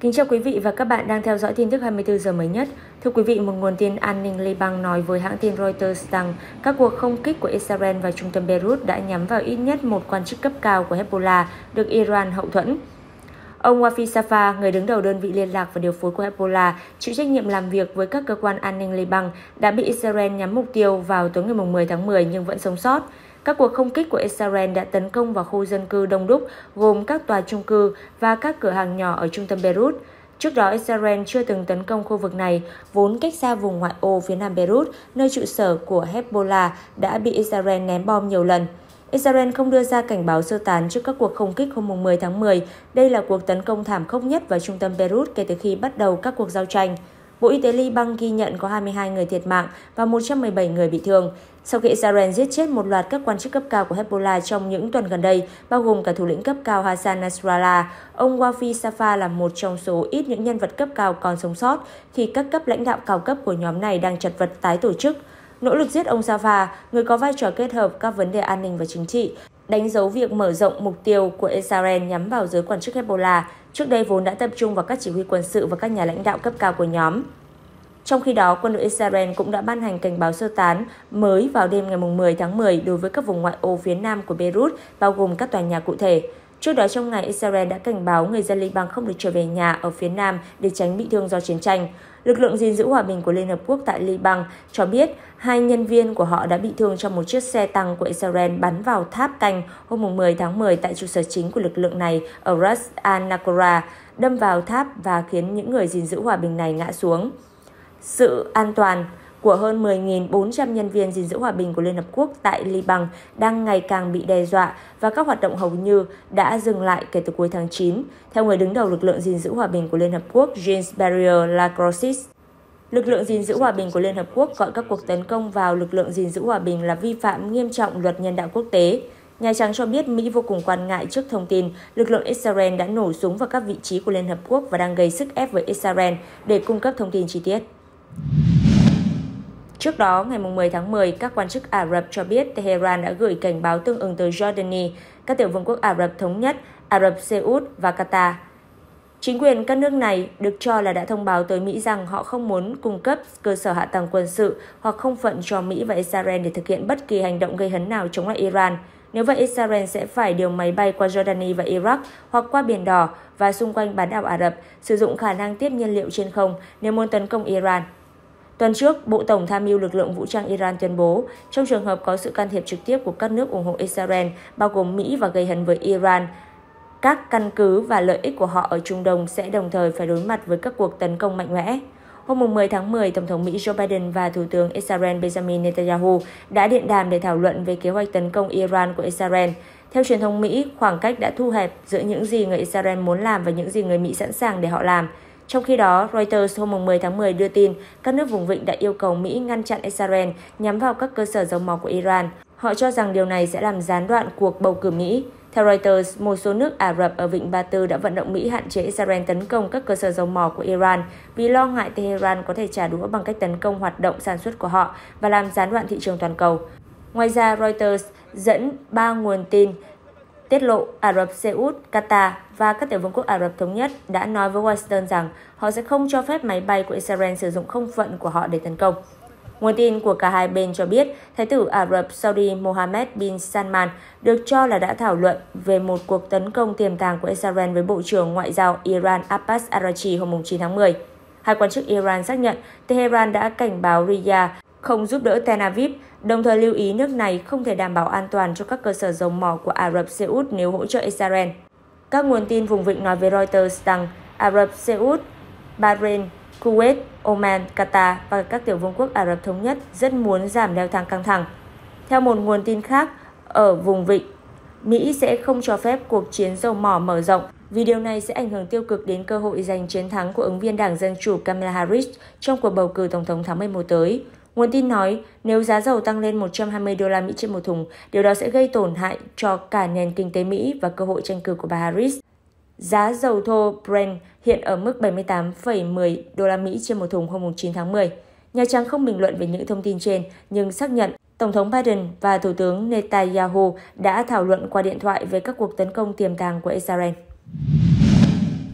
Kính chào quý vị và các bạn đang theo dõi tin tức 24 giờ mới nhất. Thưa quý vị, một nguồn tin an ninh Liban nói với hãng tin Reuters rằng các cuộc không kích của Israel vào trung tâm Beirut đã nhắm vào ít nhất một quan chức cấp cao của Hezbollah được Iran hậu thuẫn. Ông Wafi Safa, người đứng đầu đơn vị liên lạc và điều phối của Hezbollah, chịu trách nhiệm làm việc với các cơ quan an ninh Liban, đã bị Israel nhắm mục tiêu vào tối ngày 10 tháng 10 nhưng vẫn sống sót. Các cuộc không kích của Israel đã tấn công vào khu dân cư đông đúc gồm các tòa trung cư và các cửa hàng nhỏ ở trung tâm Beirut. Trước đó, Israel chưa từng tấn công khu vực này, vốn cách xa vùng ngoại ô phía nam Beirut, nơi trụ sở của Hezbollah đã bị Israel ném bom nhiều lần. Israel không đưa ra cảnh báo sơ tán trước các cuộc không kích hôm 10 tháng 10. Đây là cuộc tấn công thảm khốc nhất vào trung tâm Beirut kể từ khi bắt đầu các cuộc giao tranh. Bộ Y tế Liban ghi nhận có 22 người thiệt mạng và 117 người bị thương. Sau khi Israel giết chết một loạt các quan chức cấp cao của Hezbollah trong những tuần gần đây, bao gồm cả thủ lĩnh cấp cao Hassan Nasrallah, ông Wafi Safa là một trong số ít những nhân vật cấp cao còn sống sót khi các cấp lãnh đạo cao cấp của nhóm này đang chật vật tái tổ chức. Nỗ lực giết ông Safa, người có vai trò kết hợp các vấn đề an ninh và chính trị, đánh dấu việc mở rộng mục tiêu của Israel nhắm vào giới quan chức Hezbollah, trước đây vốn đã tập trung vào các chỉ huy quân sự và các nhà lãnh đạo cấp cao của nhóm. Trong khi đó, quân đội Israel cũng đã ban hành cảnh báo sơ tán mới vào đêm ngày 10 tháng 10 đối với các vùng ngoại ô phía nam của Beirut, bao gồm các tòa nhà cụ thể. Trước đó trong ngày, Israel đã cảnh báo người dân Liban không được trở về nhà ở phía Nam để tránh bị thương do chiến tranh. Lực lượng gìn giữ hòa bình của Liên Hợp Quốc tại Liban cho biết hai nhân viên của họ đã bị thương trong một chiếc xe tăng của Israel bắn vào tháp canh hôm 10 tháng 10 tại trụ sở chính của lực lượng này ở Ras al-Nakora, đâm vào tháp và khiến những người gìn giữ hòa bình này ngã xuống sự an toàn của hơn 10.400 nhân viên gìn giữ hòa bình của Liên Hợp Quốc tại Liban đang ngày càng bị đe dọa và các hoạt động hầu như đã dừng lại kể từ cuối tháng 9, theo người đứng đầu lực lượng gìn giữ hòa bình của Liên Hợp Quốc James Barrier Lacrosis. Lực lượng gìn giữ hòa bình của Liên Hợp Quốc gọi các cuộc tấn công vào lực lượng gìn giữ hòa bình là vi phạm nghiêm trọng luật nhân đạo quốc tế. Nhà Trắng cho biết Mỹ vô cùng quan ngại trước thông tin lực lượng Israel đã nổ súng vào các vị trí của Liên Hợp Quốc và đang gây sức ép với Israel để cung cấp thông tin chi tiết. Trước đó, ngày 10 tháng 10, các quan chức Ả Rập cho biết Tehran đã gửi cảnh báo tương ứng tới Jordani, các tiểu vương quốc Ả Rập Thống Nhất, Ả Rập Xê Út và Qatar. Chính quyền các nước này được cho là đã thông báo tới Mỹ rằng họ không muốn cung cấp cơ sở hạ tầng quân sự hoặc không phận cho Mỹ và Israel để thực hiện bất kỳ hành động gây hấn nào chống lại Iran. Nếu vậy, Israel sẽ phải điều máy bay qua Jordani và Iraq hoặc qua Biển Đỏ và xung quanh bán đảo Ả Rập, sử dụng khả năng tiếp nhiên liệu trên không nếu muốn tấn công Iran. Tuần trước, Bộ Tổng tham mưu lực lượng vũ trang Iran tuyên bố, trong trường hợp có sự can thiệp trực tiếp của các nước ủng hộ Israel, bao gồm Mỹ và gây hấn với Iran, các căn cứ và lợi ích của họ ở Trung Đông sẽ đồng thời phải đối mặt với các cuộc tấn công mạnh mẽ. Hôm 10 tháng 10, Tổng thống Mỹ Joe Biden và Thủ tướng Israel Benjamin Netanyahu đã điện đàm để thảo luận về kế hoạch tấn công Iran của Israel. Theo truyền thông Mỹ, khoảng cách đã thu hẹp giữa những gì người Israel muốn làm và những gì người Mỹ sẵn sàng để họ làm. Trong khi đó, Reuters hôm 10 tháng 10 đưa tin các nước vùng vịnh đã yêu cầu Mỹ ngăn chặn Israel nhắm vào các cơ sở dầu mỏ của Iran. Họ cho rằng điều này sẽ làm gián đoạn cuộc bầu cử Mỹ. Theo Reuters, một số nước Ả Rập ở Vịnh Ba Tư đã vận động Mỹ hạn chế Israel tấn công các cơ sở dầu mỏ của Iran vì lo ngại Tehran có thể trả đũa bằng cách tấn công hoạt động sản xuất của họ và làm gián đoạn thị trường toàn cầu. Ngoài ra, Reuters dẫn ba nguồn tin tiết lộ Ả Rập Xê Út, Qatar và các tiểu vương quốc Ả Rập Thống Nhất đã nói với Washington rằng họ sẽ không cho phép máy bay của Israel sử dụng không phận của họ để tấn công. Nguồn tin của cả hai bên cho biết, Thái tử Ả Rập Saudi Mohammed bin Salman được cho là đã thảo luận về một cuộc tấn công tiềm tàng của Israel với Bộ trưởng Ngoại giao Iran Abbas Arachi hôm 9 tháng 10. Hai quan chức Iran xác nhận Tehran đã cảnh báo Riyadh không giúp đỡ Tel Aviv, đồng thời lưu ý nước này không thể đảm bảo an toàn cho các cơ sở dầu mỏ của Ả Rập Xê Út nếu hỗ trợ Israel. Các nguồn tin vùng vịnh nói với Reuters rằng Ả Rập Xê Út, Bahrain, Kuwait, Oman, Qatar và các tiểu vương quốc Ả Rập Thống Nhất rất muốn giảm leo thang căng thẳng. Theo một nguồn tin khác, ở vùng vịnh, Mỹ sẽ không cho phép cuộc chiến dầu mỏ mở rộng vì điều này sẽ ảnh hưởng tiêu cực đến cơ hội giành chiến thắng của ứng viên Đảng Dân Chủ Kamala Harris trong cuộc bầu cử Tổng thống tháng 11 tới. Nguồn tin nói, nếu giá dầu tăng lên 120 đô la Mỹ trên một thùng, điều đó sẽ gây tổn hại cho cả nền kinh tế Mỹ và cơ hội tranh cử của bà Harris. Giá dầu thô Brent hiện ở mức 78,10 đô la Mỹ trên một thùng hôm 9 tháng 10. Nhà Trắng không bình luận về những thông tin trên, nhưng xác nhận Tổng thống Biden và Thủ tướng Netanyahu đã thảo luận qua điện thoại về các cuộc tấn công tiềm tàng của Israel.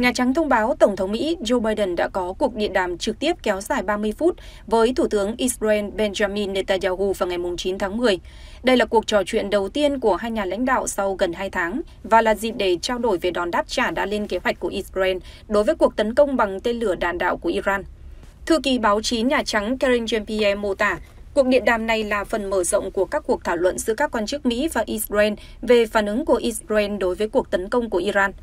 Nhà Trắng thông báo Tổng thống Mỹ Joe Biden đã có cuộc điện đàm trực tiếp kéo dài 30 phút với Thủ tướng Israel Benjamin Netanyahu vào ngày 9 tháng 10. Đây là cuộc trò chuyện đầu tiên của hai nhà lãnh đạo sau gần 2 tháng và là dịp để trao đổi về đòn đáp trả đã lên kế hoạch của Israel đối với cuộc tấn công bằng tên lửa đạn đạo của Iran. Thư ký báo chí Nhà Trắng Karen Jean-Pierre mô tả, Cuộc điện đàm này là phần mở rộng của các cuộc thảo luận giữa các quan chức Mỹ và Israel về phản ứng của Israel đối với cuộc tấn công của Iran –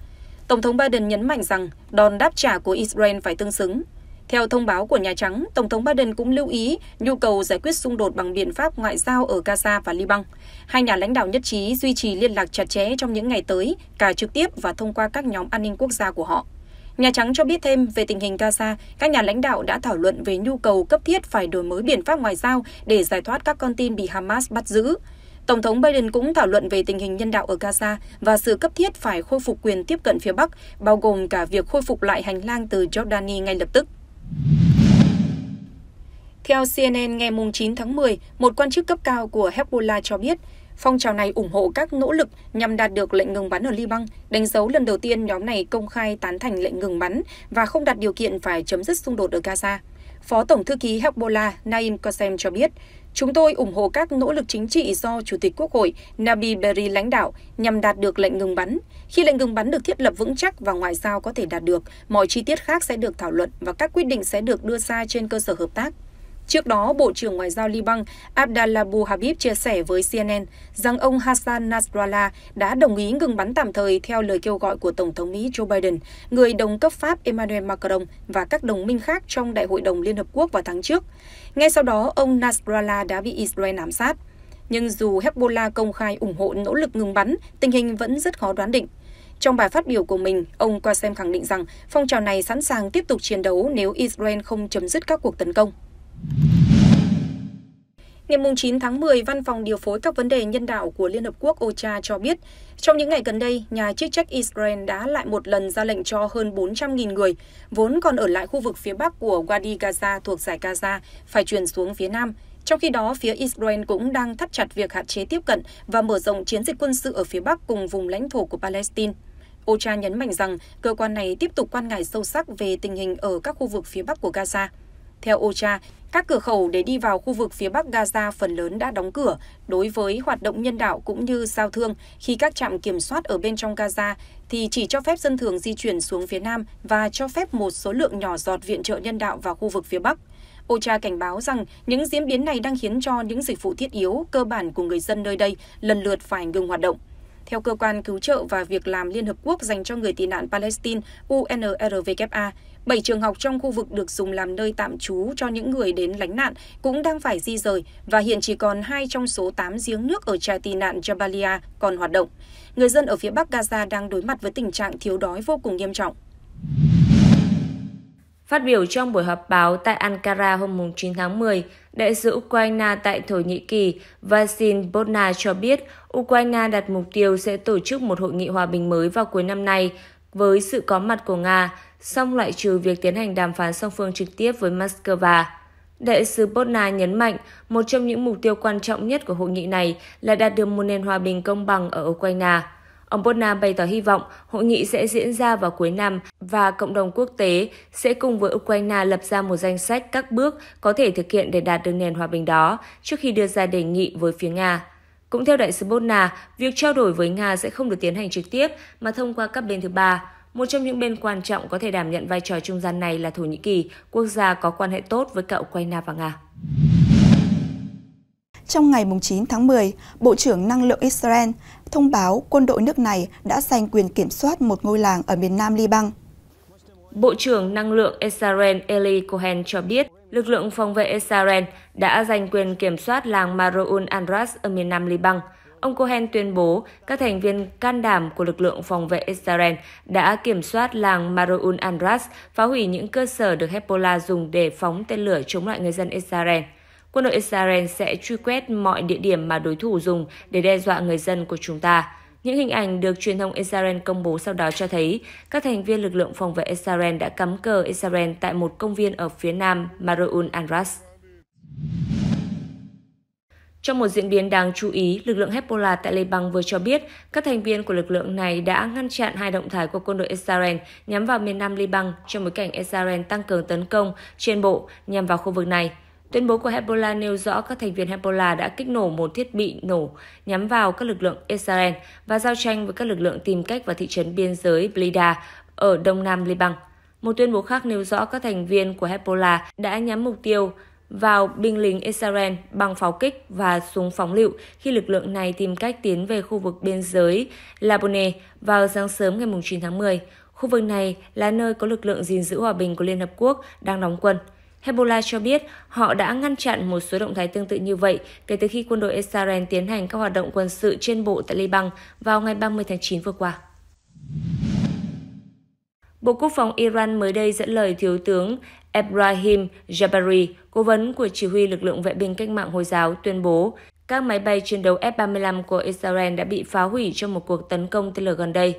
Tổng thống Biden nhấn mạnh rằng đòn đáp trả của Israel phải tương xứng. Theo thông báo của Nhà Trắng, Tổng thống Biden cũng lưu ý nhu cầu giải quyết xung đột bằng biện pháp ngoại giao ở Gaza và Liban. Hai nhà lãnh đạo nhất trí duy trì liên lạc chặt chẽ trong những ngày tới, cả trực tiếp và thông qua các nhóm an ninh quốc gia của họ. Nhà Trắng cho biết thêm về tình hình Gaza, các nhà lãnh đạo đã thảo luận về nhu cầu cấp thiết phải đổi mới biện pháp ngoại giao để giải thoát các con tin bị Hamas bắt giữ. Tổng thống Biden cũng thảo luận về tình hình nhân đạo ở Gaza và sự cấp thiết phải khôi phục quyền tiếp cận phía Bắc, bao gồm cả việc khôi phục lại hành lang từ Jordani ngay lập tức. Theo CNN ngày 9 tháng 10, một quan chức cấp cao của Hezbollah cho biết, phong trào này ủng hộ các nỗ lực nhằm đạt được lệnh ngừng bắn ở Liban, đánh dấu lần đầu tiên nhóm này công khai tán thành lệnh ngừng bắn và không đặt điều kiện phải chấm dứt xung đột ở Gaza. Phó Tổng Thư ký Hezbollah Naim Qassem cho biết, chúng tôi ủng hộ các nỗ lực chính trị do Chủ tịch Quốc hội Nabi Berri lãnh đạo nhằm đạt được lệnh ngừng bắn. Khi lệnh ngừng bắn được thiết lập vững chắc và ngoại giao có thể đạt được, mọi chi tiết khác sẽ được thảo luận và các quyết định sẽ được đưa ra trên cơ sở hợp tác. Trước đó, Bộ trưởng Ngoại giao Liban Abdallahu Habib chia sẻ với CNN rằng ông Hassan Nasrallah đã đồng ý ngừng bắn tạm thời theo lời kêu gọi của Tổng thống Mỹ Joe Biden, người đồng cấp Pháp Emmanuel Macron và các đồng minh khác trong Đại hội đồng Liên Hợp Quốc vào tháng trước. Ngay sau đó, ông Nasrallah đã bị Israel ám sát. Nhưng dù Hezbollah công khai ủng hộ nỗ lực ngừng bắn, tình hình vẫn rất khó đoán định. Trong bài phát biểu của mình, ông Qasem khẳng định rằng phong trào này sẵn sàng tiếp tục chiến đấu nếu Israel không chấm dứt các cuộc tấn công. Ngày 9 tháng 10, Văn phòng Điều phối các vấn đề nhân đạo của Liên Hợp Quốc OCHA cho biết, trong những ngày gần đây, nhà chức trách Israel đã lại một lần ra lệnh cho hơn 400.000 người, vốn còn ở lại khu vực phía bắc của Wadi Gaza thuộc giải Gaza, phải chuyển xuống phía nam. Trong khi đó, phía Israel cũng đang thắt chặt việc hạn chế tiếp cận và mở rộng chiến dịch quân sự ở phía bắc cùng vùng lãnh thổ của Palestine. OCHA nhấn mạnh rằng cơ quan này tiếp tục quan ngại sâu sắc về tình hình ở các khu vực phía bắc của Gaza. Theo OCHA, các cửa khẩu để đi vào khu vực phía bắc Gaza phần lớn đã đóng cửa đối với hoạt động nhân đạo cũng như giao thương khi các trạm kiểm soát ở bên trong Gaza thì chỉ cho phép dân thường di chuyển xuống phía nam và cho phép một số lượng nhỏ giọt viện trợ nhân đạo vào khu vực phía bắc. OCHA cảnh báo rằng những diễn biến này đang khiến cho những dịch vụ thiết yếu cơ bản của người dân nơi đây lần lượt phải ngừng hoạt động. Theo cơ quan cứu trợ và việc làm Liên Hợp Quốc dành cho người tị nạn Palestine UNRWA, bảy trường học trong khu vực được dùng làm nơi tạm trú cho những người đến lánh nạn cũng đang phải di rời và hiện chỉ còn hai trong số tám giếng nước ở trại tị nạn Jabalia còn hoạt động. Người dân ở phía Bắc Gaza đang đối mặt với tình trạng thiếu đói vô cùng nghiêm trọng. Phát biểu trong buổi họp báo tại Ankara hôm 9 tháng 10, Đại sứ Ukraine tại Thổ Nhĩ Kỳ Vasil Bodnar cho biết Ukraine đặt mục tiêu sẽ tổ chức một hội nghị hòa bình mới vào cuối năm nay với sự có mặt của Nga, song loại trừ việc tiến hành đàm phán song phương trực tiếp với Moscow. Đại sứ Bodnar nhấn mạnh một trong những mục tiêu quan trọng nhất của hội nghị này là đạt được một nền hòa bình công bằng ở Ukraine. Ông Bonham bày tỏ hy vọng hội nghị sẽ diễn ra vào cuối năm và cộng đồng quốc tế sẽ cùng với Ukraine lập ra một danh sách các bước có thể thực hiện để đạt được nền hòa bình đó trước khi đưa ra đề nghị với phía Nga. Cũng theo đại sứ Bonna, việc trao đổi với Nga sẽ không được tiến hành trực tiếp mà thông qua các bên thứ ba. Một trong những bên quan trọng có thể đảm nhận vai trò trung gian này là Thổ Nhĩ Kỳ, quốc gia có quan hệ tốt với cả Ukraine và Nga. Trong ngày 9 tháng 10, Bộ trưởng Năng lượng Israel thông báo quân đội nước này đã giành quyền kiểm soát một ngôi làng ở miền nam Liban. Bộ trưởng Năng lượng Israel Eli Cohen cho biết lực lượng phòng vệ Israel đã giành quyền kiểm soát làng Maroun Andras ở miền nam Liban. Ông Cohen tuyên bố các thành viên can đảm của lực lượng phòng vệ Israel đã kiểm soát làng Maroun Andras, phá hủy những cơ sở được Hezbollah dùng để phóng tên lửa chống lại người dân Israel. Quân đội Israel sẽ truy quét mọi địa điểm mà đối thủ dùng để đe dọa người dân của chúng ta. Những hình ảnh được truyền thông Israel công bố sau đó cho thấy các thành viên lực lượng phòng vệ Israel đã cắm cờ Israel tại một công viên ở phía nam Maroun Anras. Trong một diễn biến đáng chú ý, lực lượng Hezbollah tại Liban vừa cho biết các thành viên của lực lượng này đã ngăn chặn hai động thái của quân đội Israel nhắm vào miền nam Liban trong bối cảnh Israel tăng cường tấn công trên bộ nhằm vào khu vực này. Tuyên bố của Hezbollah nêu rõ các thành viên Hezbollah đã kích nổ một thiết bị nổ nhắm vào các lực lượng Israel và giao tranh với các lực lượng tìm cách vào thị trấn biên giới Blida ở đông nam Liban. Một tuyên bố khác nêu rõ các thành viên của Hezbollah đã nhắm mục tiêu vào binh lính Israel bằng pháo kích và súng phóng lựu khi lực lượng này tìm cách tiến về khu vực biên giới Labone vào sáng sớm ngày 9 tháng 10. Khu vực này là nơi có lực lượng gìn giữ hòa bình của Liên Hợp Quốc đang đóng quân. Hezbollah cho biết họ đã ngăn chặn một số động thái tương tự như vậy kể từ khi quân đội Israel tiến hành các hoạt động quân sự trên bộ tại Liban vào ngày 30 tháng 9 vừa qua. Bộ Quốc phòng Iran mới đây dẫn lời Thiếu tướng Ebrahim Jabari, cố vấn của chỉ huy lực lượng vệ binh cách mạng Hồi giáo, tuyên bố các máy bay chiến đấu F-35 của Israel đã bị phá hủy trong một cuộc tấn công tên lửa gần đây.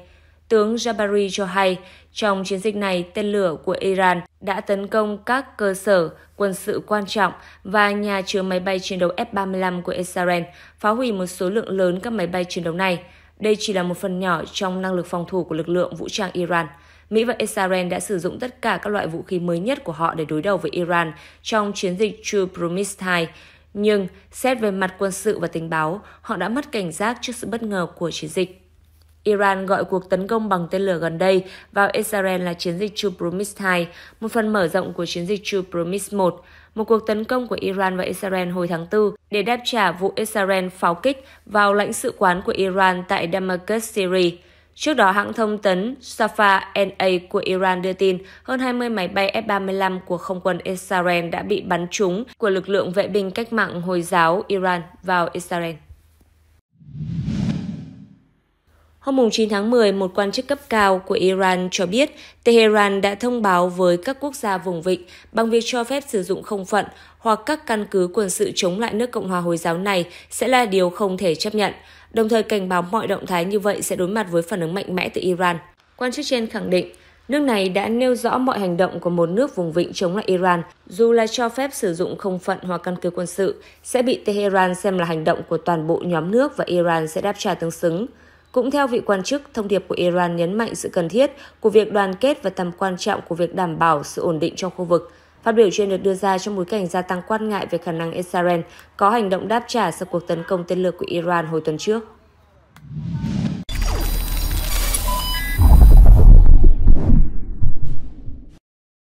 Tướng Jabari cho hay, trong chiến dịch này, tên lửa của Iran đã tấn công các cơ sở quân sự quan trọng và nhà chứa máy bay chiến đấu F-35 của Israel, phá hủy một số lượng lớn các máy bay chiến đấu này. Đây chỉ là một phần nhỏ trong năng lực phòng thủ của lực lượng vũ trang Iran. Mỹ và Israel đã sử dụng tất cả các loại vũ khí mới nhất của họ để đối đầu với Iran trong chiến dịch True Promise 2. Nhưng, xét về mặt quân sự và tình báo, họ đã mất cảnh giác trước sự bất ngờ của chiến dịch. Iran gọi cuộc tấn công bằng tên lửa gần đây vào Israel là chiến dịch Chupromis 2, một phần mở rộng của chiến dịch Chupromis 1, một cuộc tấn công của Iran và Israel hồi tháng 4 để đáp trả vụ Israel pháo kích vào lãnh sự quán của Iran tại Damascus, Syria. Trước đó, hãng thông tấn Safa NA của Iran đưa tin hơn 20 máy bay F-35 của không quân Israel đã bị bắn trúng của lực lượng vệ binh cách mạng Hồi giáo Iran vào Israel. Hôm 9 tháng 10, một quan chức cấp cao của Iran cho biết Tehran đã thông báo với các quốc gia vùng vịnh bằng việc cho phép sử dụng không phận hoặc các căn cứ quân sự chống lại nước Cộng hòa Hồi giáo này sẽ là điều không thể chấp nhận, đồng thời cảnh báo mọi động thái như vậy sẽ đối mặt với phản ứng mạnh mẽ từ Iran. Quan chức trên khẳng định, Nước này đã nêu rõ mọi hành động của một nước vùng vịnh chống lại Iran, dù là cho phép sử dụng không phận hoặc căn cứ quân sự, sẽ bị Tehran xem là hành động của toàn bộ nhóm nước và Iran sẽ đáp trả tương xứng. Cũng theo vị quan chức, thông điệp của Iran nhấn mạnh sự cần thiết của việc đoàn kết và tầm quan trọng của việc đảm bảo sự ổn định trong khu vực. Phát biểu trên được đưa ra trong bối cảnh gia tăng quan ngại về khả năng Israel có hành động đáp trả sau cuộc tấn công tên lửa của Iran hồi tuần trước.